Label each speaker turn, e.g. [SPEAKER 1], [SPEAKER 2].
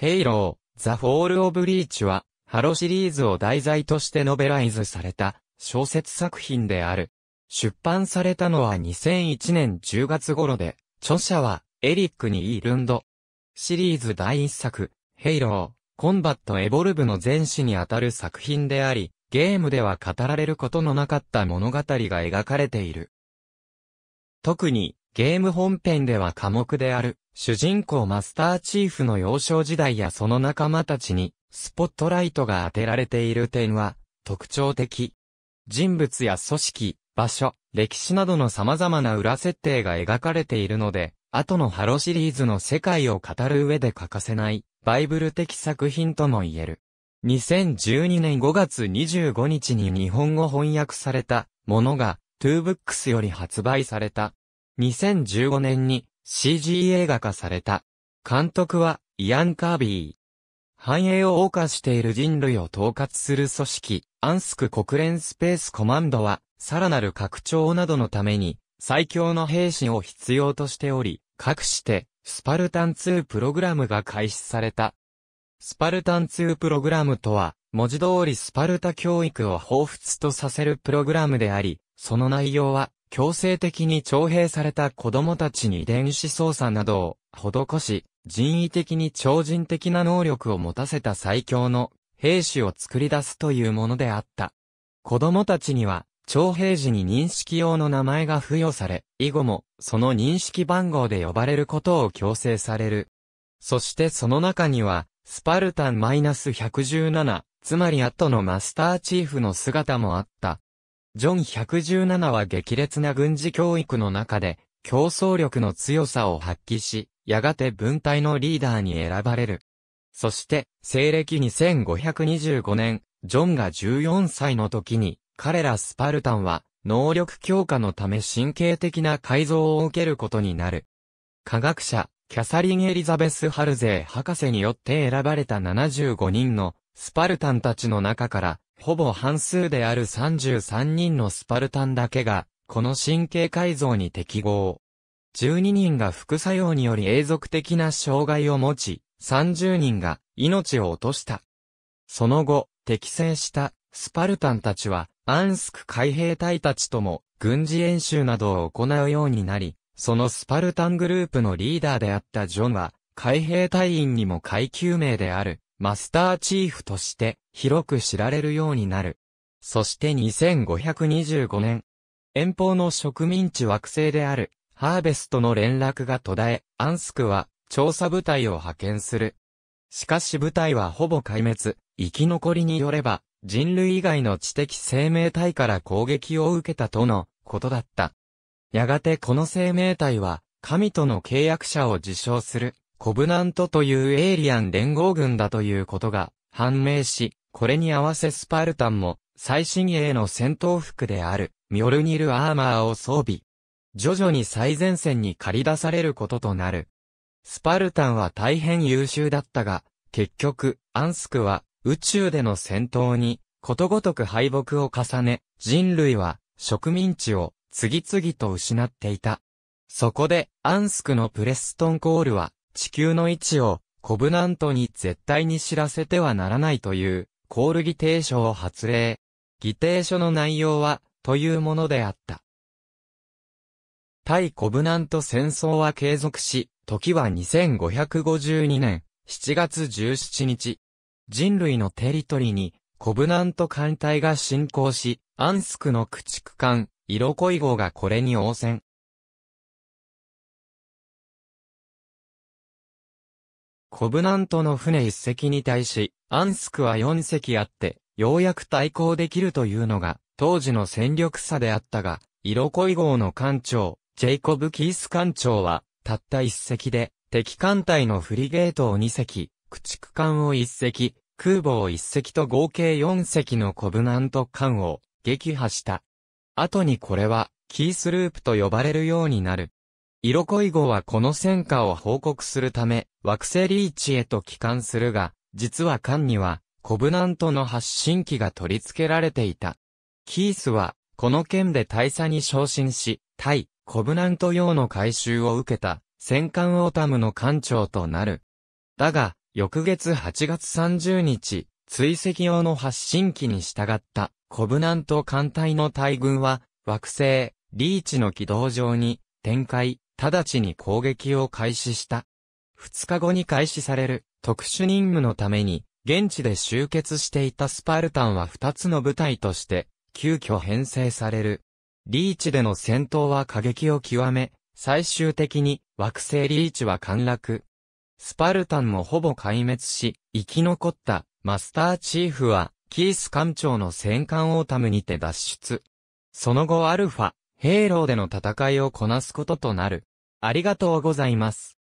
[SPEAKER 1] ヘイロー、ザ・フォール・オブ・リーチは、ハロシリーズを題材としてノベライズされた小説作品である。出版されたのは2001年10月頃で、著者はエリック・ニイールンド。シリーズ第一作、ヘイロー、コンバット・エボルブの前史にあたる作品であり、ゲームでは語られることのなかった物語が描かれている。特に、ゲーム本編では科目である、主人公マスターチーフの幼少時代やその仲間たちに、スポットライトが当てられている点は、特徴的。人物や組織、場所、歴史などの様々な裏設定が描かれているので、後のハロシリーズの世界を語る上で欠かせない、バイブル的作品とも言える。2012年5月25日に日本語翻訳されたものが、トゥーブックスより発売された。2015年に CG 映画化された。監督はイアン・カービー。繁栄を謳歌している人類を統括する組織、アンスク国連スペースコマンドは、さらなる拡張などのために、最強の兵士を必要としており、かくして、スパルタン2プログラムが開始された。スパルタン2プログラムとは、文字通りスパルタ教育を彷彿とさせるプログラムであり、その内容は、強制的に徴兵された子供たちに電子操作などを施し、人為的に超人的な能力を持たせた最強の兵士を作り出すというものであった。子供たちには、徴兵時に認識用の名前が付与され、以後も、その認識番号で呼ばれることを強制される。そしてその中には、スパルタン -117、つまりアットのマスターチーフの姿もあった。ジョン117は激烈な軍事教育の中で、競争力の強さを発揮し、やがて文隊のリーダーに選ばれる。そして、西暦2525年、ジョンが14歳の時に、彼らスパルタンは、能力強化のため神経的な改造を受けることになる。科学者、キャサリン・エリザベス・ハルゼー博士によって選ばれた75人のスパルタンたちの中から、ほぼ半数である33人のスパルタンだけが、この神経改造に適合。12人が副作用により永続的な障害を持ち、30人が命を落とした。その後、適正したスパルタンたちは、アンスク海兵隊たちとも軍事演習などを行うようになり、そのスパルタングループのリーダーであったジョンは、海兵隊員にも階級名である、マスターチーフとして広く知られるようになる。そして2525年、遠方の植民地惑星であるハーベストの連絡が途絶え、アンスクは調査部隊を派遣する。しかし部隊はほぼ壊滅、生き残りによれば、人類以外の知的生命体から攻撃を受けたとのことだった。やがてこの生命体は、神との契約者を自称するコブナントというエイリアン連合軍だということが判明し、これに合わせスパルタンも最新鋭の戦闘服であるミョルニルアーマーを装備。徐々に最前線に駆り出されることとなる。スパルタンは大変優秀だったが、結局、アンスクは宇宙での戦闘にことごとく敗北を重ね、人類は植民地を次々と失っていた。そこで、アンスクのプレストンコールは地球の位置をコブナントに絶対に知らせてはならないという、コール議定書を発令。議定書の内容は、というものであった。対コブナント戦争は継続し、時は2552年7月17日。人類のテリトリに、コブナント艦隊が侵攻し、アンスクの駆逐艦、イロコイ号がこれに応戦。コブナントの船一隻に対し、アンスクは四隻あって、ようやく対抗できるというのが、当時の戦力差であったが、イロコイ号の艦長、ジェイコブ・キース艦長は、たった一隻で、敵艦隊のフリゲートを二隻、駆逐艦を一隻、空母を一隻と合計四隻のコブナント艦を撃破した。後にこれは、キースループと呼ばれるようになる。色恋号はこの戦果を報告するため、惑星リーチへと帰還するが、実は艦には、コブナントの発信機が取り付けられていた。キースは、この件で大佐に昇進し、対、コブナント用の回収を受けた、戦艦オータムの艦長となる。だが、翌月8月30日、追跡用の発信機に従った、コブナント艦隊の大軍は、惑星、リーチの軌道上に、展開、直ちに攻撃を開始した。2日後に開始される特殊任務のために、現地で集結していたスパルタンは2つの部隊として、急遽編成される。リーチでの戦闘は過激を極め、最終的に惑星リーチは陥落。スパルタンもほぼ壊滅し、生き残ったマスターチーフは、キース艦長の戦艦オータムにて脱出。その後アルファ、ヘイローでの戦いをこなすこととなる。ありがとうございます。